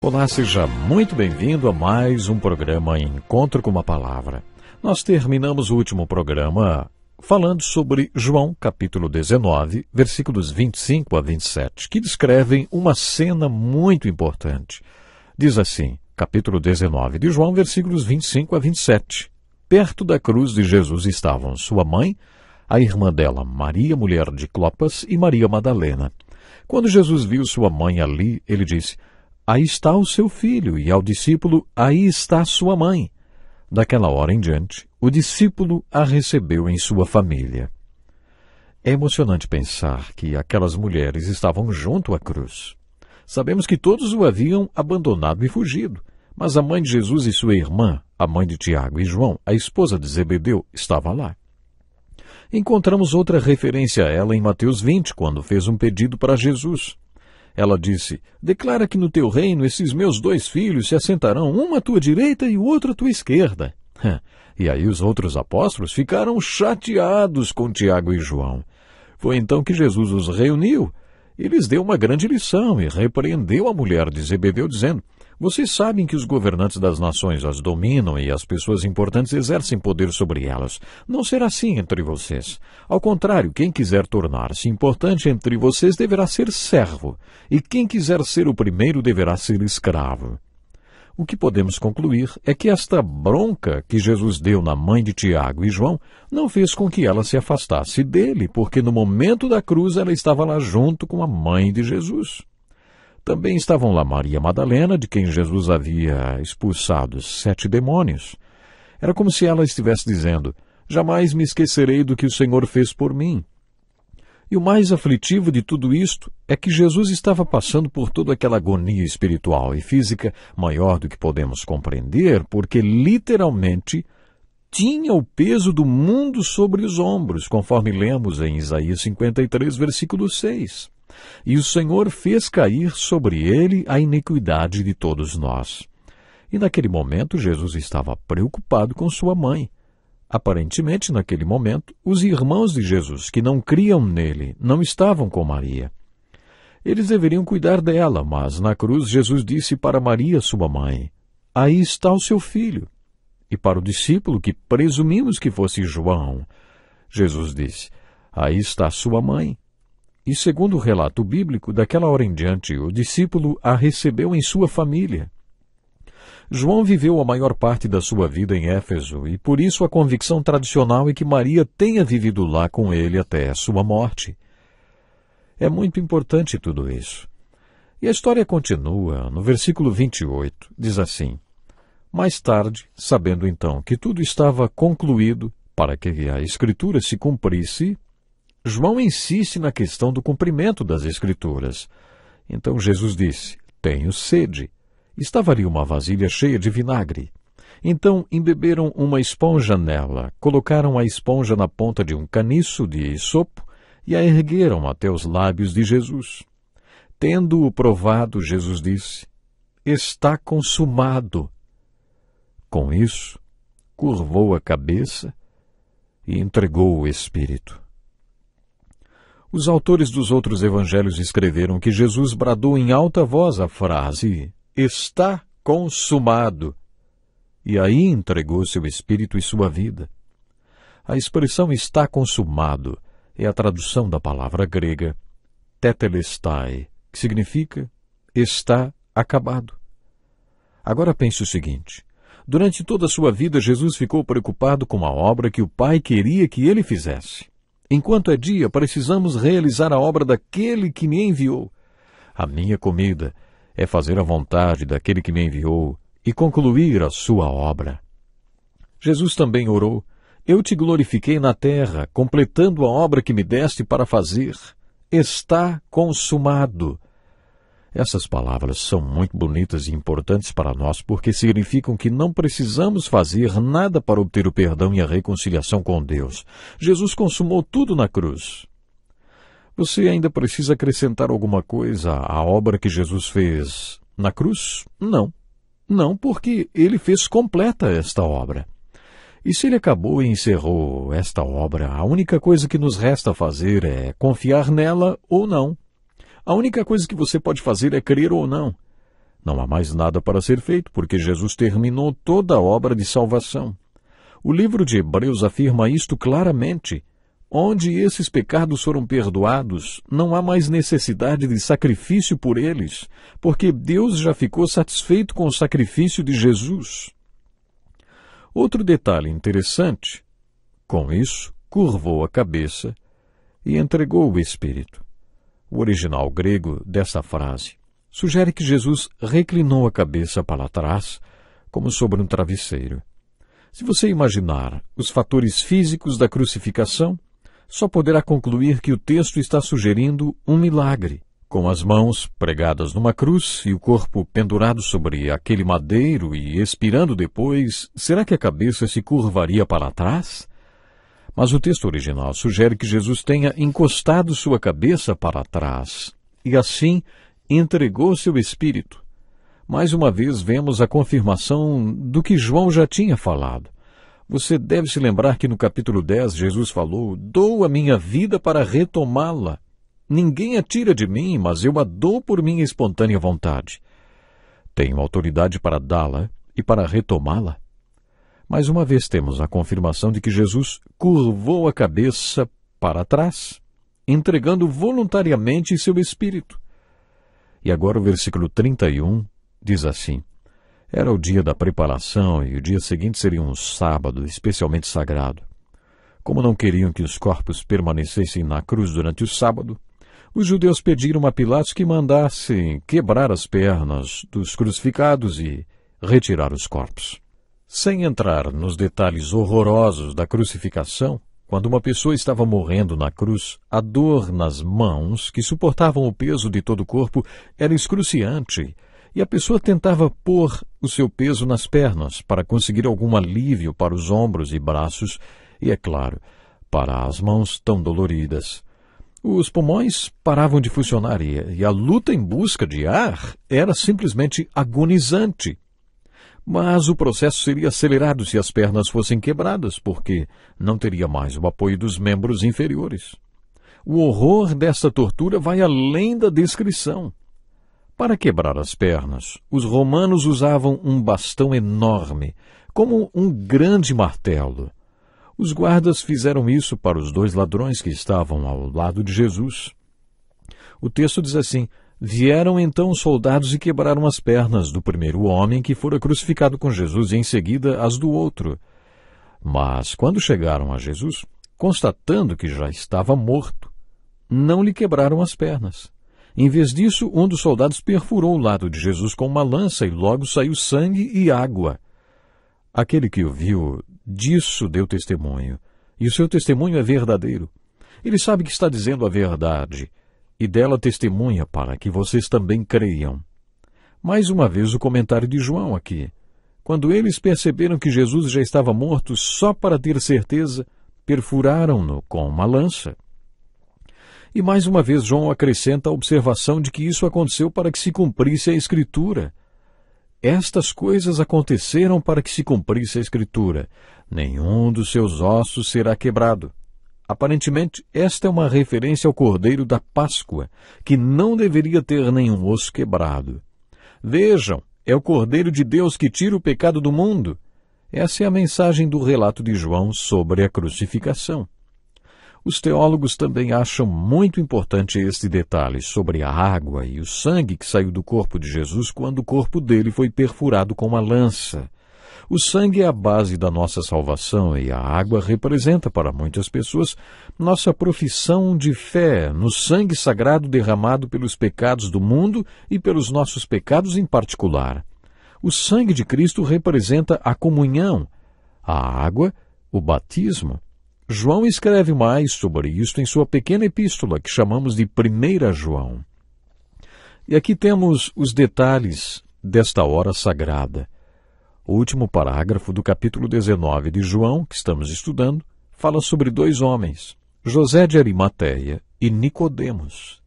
Olá, seja muito bem-vindo a mais um programa Encontro com uma Palavra. Nós terminamos o último programa falando sobre João, capítulo 19, versículos 25 a 27, que descrevem uma cena muito importante. Diz assim, capítulo 19 de João, versículos 25 a 27. Perto da cruz de Jesus estavam sua mãe, a irmã dela, Maria, mulher de Clopas, e Maria Madalena. Quando Jesus viu sua mãe ali, ele disse: aí está o seu filho, e ao discípulo, aí está sua mãe. Daquela hora em diante, o discípulo a recebeu em sua família. É emocionante pensar que aquelas mulheres estavam junto à cruz. Sabemos que todos o haviam abandonado e fugido, mas a mãe de Jesus e sua irmã, a mãe de Tiago e João, a esposa de Zebedeu, estava lá. Encontramos outra referência a ela em Mateus 20, quando fez um pedido para Jesus. Ela disse: Declara que no teu reino esses meus dois filhos se assentarão, um à tua direita e o outro à tua esquerda. E aí os outros apóstolos ficaram chateados com Tiago e João. Foi então que Jesus os reuniu e lhes deu uma grande lição e repreendeu a mulher de Zebedeu, dizendo: vocês sabem que os governantes das nações as dominam e as pessoas importantes exercem poder sobre elas. Não será assim entre vocês. Ao contrário, quem quiser tornar-se importante entre vocês deverá ser servo, e quem quiser ser o primeiro deverá ser escravo. O que podemos concluir é que esta bronca que Jesus deu na mãe de Tiago e João não fez com que ela se afastasse dele, porque no momento da cruz ela estava lá junto com a mãe de Jesus. Também estavam lá Maria Madalena, de quem Jesus havia expulsado sete demônios. Era como se ela estivesse dizendo: Jamais me esquecerei do que o Senhor fez por mim. E o mais aflitivo de tudo isto é que Jesus estava passando por toda aquela agonia espiritual e física maior do que podemos compreender, porque literalmente tinha o peso do mundo sobre os ombros, conforme lemos em Isaías 53, versículo 6. E o Senhor fez cair sobre ele a iniquidade de todos nós. E naquele momento Jesus estava preocupado com sua mãe. Aparentemente, naquele momento, os irmãos de Jesus, que não criam nele, não estavam com Maria. Eles deveriam cuidar dela, mas na cruz Jesus disse para Maria, sua mãe: Aí está o seu filho. E para o discípulo, que presumimos que fosse João, Jesus disse: Aí está sua mãe. E segundo o relato bíblico, daquela hora em diante, o discípulo a recebeu em sua família. João viveu a maior parte da sua vida em Éfeso e por isso a convicção tradicional é que Maria tenha vivido lá com ele até a sua morte. É muito importante tudo isso. E a história continua, no versículo 28, diz assim: Mais tarde, sabendo então que tudo estava concluído para que a Escritura se cumprisse, João insiste na questão do cumprimento das Escrituras. Então Jesus disse: Tenho sede. Estava ali uma vasilha cheia de vinagre. Então embeberam uma esponja nela, colocaram a esponja na ponta de um caniço de sopo e a ergueram até os lábios de Jesus. Tendo-o provado, Jesus disse: Está consumado. Com isso, curvou a cabeça e entregou o Espírito. Os autores dos outros evangelhos escreveram que Jesus bradou em alta voz a frase: Está consumado. E aí entregou seu espírito e sua vida. A expressão está consumado é a tradução da palavra grega tetelestai, que significa está acabado. Agora pense o seguinte: durante toda a sua vida, Jesus ficou preocupado com a obra que o Pai queria que ele fizesse. Enquanto é dia, precisamos realizar a obra daquele que me enviou. A minha comida é fazer a vontade daquele que me enviou e concluir a sua obra. Jesus também orou: Eu te glorifiquei na terra, completando a obra que me deste para fazer. Está consumado. Essas palavras são muito bonitas e importantes para nós porque significam que não precisamos fazer nada para obter o perdão e a reconciliação com Deus. Jesus consumou tudo na cruz. Você ainda precisa acrescentar alguma coisa à obra que Jesus fez na cruz? Não. Não, porque ele fez completa esta obra. E se ele acabou e encerrou esta obra, a única coisa que nos resta fazer é confiar nela ou não. A única coisa que você pode fazer é crer ou não. Não há mais nada para ser feito, porque Jesus terminou toda a obra de salvação. O livro de Hebreus afirma isto claramente. Onde esses pecados foram perdoados, não há mais necessidade de sacrifício por eles, porque Deus já ficou satisfeito com o sacrifício de Jesus. Outro detalhe interessante. Com isso, curvou a cabeça e entregou o Espírito. O original grego dessa frase sugere que Jesus reclinou a cabeça para trás, como sobre um travesseiro. Se você imaginar os fatores físicos da crucificação, só poderá concluir que o texto está sugerindo um milagre. Com as mãos pregadas numa cruz e o corpo pendurado sobre aquele madeiro e expirando depois, será que a cabeça se curvaria para trás? Mas o texto original sugere que Jesus tenha encostado sua cabeça para trás e assim entregou seu espírito. Mais uma vez vemos a confirmação do que João já tinha falado. Você deve se lembrar que no capítulo 10 Jesus falou: Dou a minha vida para retomá-la. Ninguém a tira de mim, mas eu a dou por minha espontânea vontade. Tenho autoridade para dá-la e para retomá-la. Mais uma vez temos a confirmação de que Jesus curvou a cabeça para trás, entregando voluntariamente seu espírito. E agora o versículo 31 diz assim: Era o dia da preparação e o dia seguinte seria um sábado especialmente sagrado. Como não queriam que os corpos permanecessem na cruz durante o sábado, os judeus pediram a Pilatos que mandasse quebrar as pernas dos crucificados e retirar os corpos. Sem entrar nos detalhes horrorosos da crucificação, quando uma pessoa estava morrendo na cruz, a dor nas mãos, que suportavam o peso de todo o corpo, era excruciante, e a pessoa tentava pôr o seu peso nas pernas para conseguir algum alívio para os ombros e braços e, é claro, para as mãos tão doloridas. Os pulmões paravam de funcionar e, a luta em busca de ar era simplesmente agonizante. Mas o processo seria acelerado se as pernas fossem quebradas, porque não teria mais o apoio dos membros inferiores. O horror dessa tortura vai além da descrição. Para quebrar as pernas, os romanos usavam um bastão enorme, como um grande martelo. Os guardas fizeram isso para os dois ladrões que estavam ao lado de Jesus. O texto diz assim: Vieram então os soldados e quebraram as pernas do primeiro homem que fora crucificado com Jesus e em seguida as do outro. Mas quando chegaram a Jesus, constatando que já estava morto, não lhe quebraram as pernas. Em vez disso, um dos soldados perfurou o lado de Jesus com uma lança e logo saiu sangue e água. Aquele que o viu, disso deu testemunho. E o seu testemunho é verdadeiro. Ele sabe que está dizendo a verdade e dela testemunha para que vocês também creiam. Mais uma vez o comentário de João aqui. Quando eles perceberam que Jesus já estava morto, só para ter certeza, perfuraram-no com uma lança. E mais uma vez João acrescenta a observação de que isso aconteceu para que se cumprisse a Escritura. Estas coisas aconteceram para que se cumprisse a Escritura. Nenhum dos seus ossos será quebrado. Aparentemente, esta é uma referência ao cordeiro da Páscoa, que não deveria ter nenhum osso quebrado. Vejam, é o cordeiro de Deus que tira o pecado do mundo. Essa é a mensagem do relato de João sobre a crucificação. Os teólogos também acham muito importante este detalhe sobre a água e o sangue que saiu do corpo de Jesus quando o corpo dele foi perfurado com uma lança. O sangue é a base da nossa salvação e a água representa para muitas pessoas nossa profissão de fé no sangue sagrado derramado pelos pecados do mundo e pelos nossos pecados em particular. O sangue de Cristo representa a comunhão, a água, o batismo. João escreve mais sobre isto em sua pequena epístola, que chamamos de Primeira João. E aqui temos os detalhes desta hora sagrada. O último parágrafo do capítulo 19 de João, que estamos estudando, fala sobre dois homens, José de Arimateia e Nicodemos.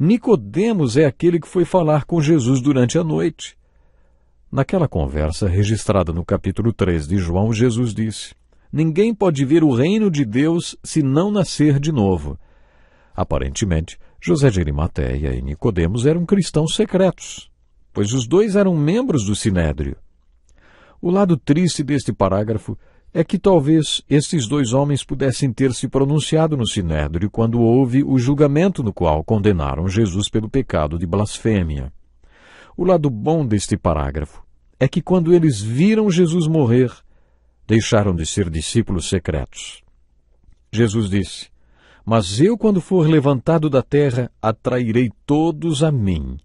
Nicodemos é aquele que foi falar com Jesus durante a noite. Naquela conversa registrada no capítulo 3 de João, Jesus disse: Ninguém pode ver o reino de Deus se não nascer de novo. Aparentemente, José de Arimateia e Nicodemos eram cristãos secretos, pois os dois eram membros do Sinédrio. O lado triste deste parágrafo é que talvez estes dois homens pudessem ter se pronunciado no Sinédrio quando houve o julgamento no qual condenaram Jesus pelo pecado de blasfêmia. O lado bom deste parágrafo é que quando eles viram Jesus morrer, deixaram de ser discípulos secretos. Jesus disse: Mas eu, quando for levantado da terra, atrairei todos a mim.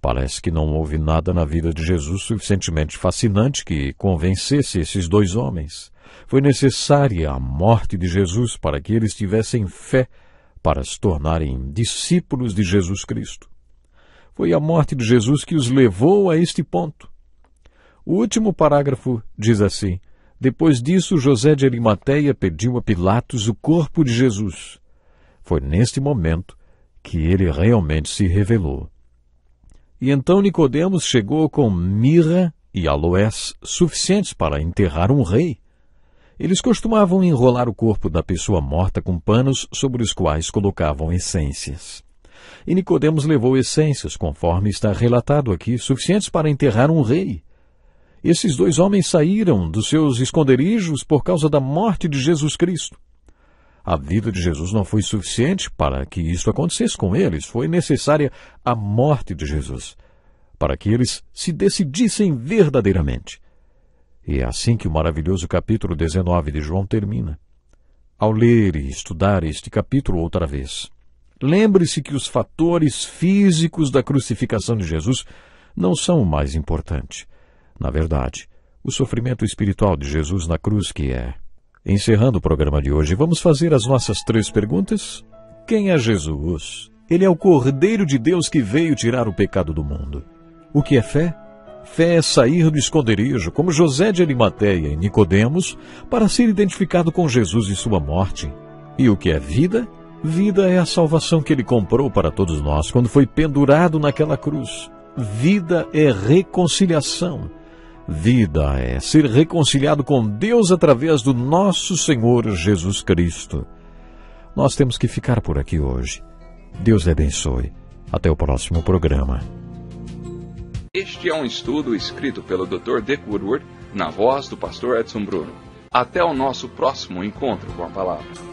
Parece que não houve nada na vida de Jesus suficientemente fascinante que convencesse esses dois homens. Foi necessária a morte de Jesus para que eles tivessem fé para se tornarem discípulos de Jesus Cristo. Foi a morte de Jesus que os levou a este ponto. O último parágrafo diz assim: Depois disso, José de Arimateia pediu a Pilatos o corpo de Jesus. Foi neste momento que ele realmente se revelou e então Nicodemos chegou com mirra e aloés suficientes para enterrar um rei. Eles costumavam enrolar o corpo da pessoa morta com panos sobre os quais colocavam essências. E Nicodemos levou essências, conforme está relatado aqui, suficientes para enterrar um rei. Esses dois homens saíram dos seus esconderijos por causa da morte de Jesus Cristo. A vida de Jesus não foi suficiente para que isso acontecesse com eles. Foi necessária a morte de Jesus para que eles se decidissem verdadeiramente. E é assim que o maravilhoso capítulo 19 de João termina. Ao ler e estudar este capítulo outra vez, lembre-se que os fatores físicos da crucificação de Jesus não são o mais importante. Na verdade, o sofrimento espiritual de Jesus na cruz que é. Encerrando o programa de hoje, vamos fazer as nossas três perguntas. Quem é Jesus? Ele é o Cordeiro de Deus que veio tirar o pecado do mundo. O que é fé? Fé é sair do esconderijo, como José de Arimateia e Nicodemos, para ser identificado com Jesus e sua morte. E o que é vida? Vida é a salvação que ele comprou para todos nós quando foi pendurado naquela cruz. Vida é reconciliação. Vida é ser reconciliado com Deus através do nosso Senhor Jesus Cristo. Nós temos que ficar por aqui hoje. Deus lhe abençoe. Até o próximo programa. Este é um estudo escrito pelo Dr. Dick Woodward, na voz do pastor Edson Bruno. Até o nosso próximo encontro com a palavra.